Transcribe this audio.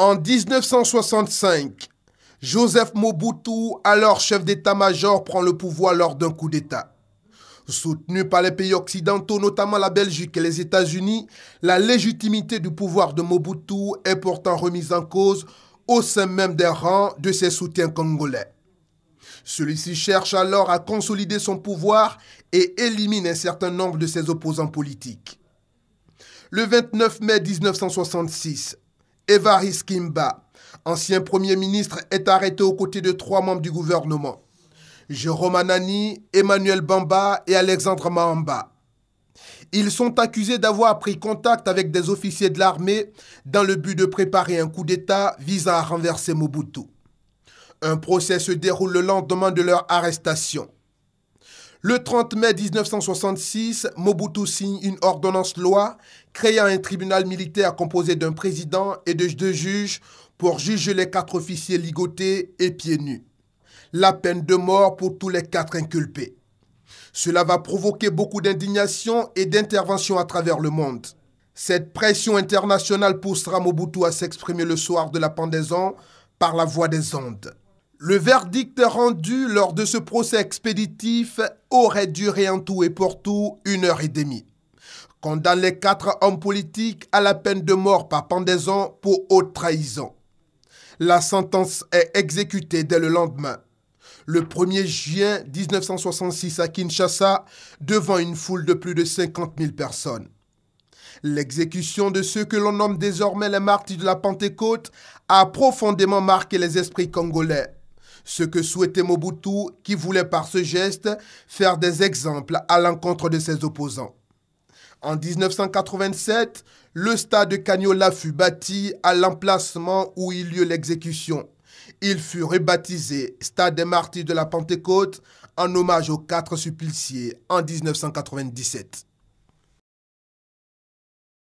En 1965, Joseph Mobutu, alors chef d'état-major, prend le pouvoir lors d'un coup d'État. Soutenu par les pays occidentaux, notamment la Belgique et les États-Unis, la légitimité du pouvoir de Mobutu est pourtant remise en cause au sein même des rangs de ses soutiens congolais. Celui-ci cherche alors à consolider son pouvoir et élimine un certain nombre de ses opposants politiques. Le 29 mai 1966, Evaris Kimba, ancien Premier ministre, est arrêté aux côtés de trois membres du gouvernement. Jérôme Anani, Emmanuel Bamba et Alexandre Mahamba. Ils sont accusés d'avoir pris contact avec des officiers de l'armée dans le but de préparer un coup d'État visant à renverser Mobutu. Un procès se déroule le lendemain de leur arrestation. Le 30 mai 1966, Mobutu signe une ordonnance-loi créant un tribunal militaire composé d'un président et de deux juges pour juger les quatre officiers ligotés et pieds nus. La peine de mort pour tous les quatre inculpés. Cela va provoquer beaucoup d'indignation et d'intervention à travers le monde. Cette pression internationale poussera Mobutu à s'exprimer le soir de la pendaison par la voix des ondes. Le verdict rendu lors de ce procès expéditif aurait duré en tout et pour tout une heure et demie. Condamne les quatre hommes politiques à la peine de mort par pendaison pour haute trahison. La sentence est exécutée dès le lendemain, le 1er juin 1966 à Kinshasa, devant une foule de plus de 50 000 personnes. L'exécution de ceux que l'on nomme désormais les martyrs de la Pentecôte a profondément marqué les esprits congolais. Ce que souhaitait Mobutu, qui voulait par ce geste faire des exemples à l'encontre de ses opposants. En 1987, le stade de Cagnola fut bâti à l'emplacement où il eut l'exécution. Il fut rebaptisé Stade des Martyrs de la Pentecôte en hommage aux quatre suppliciés en 1997.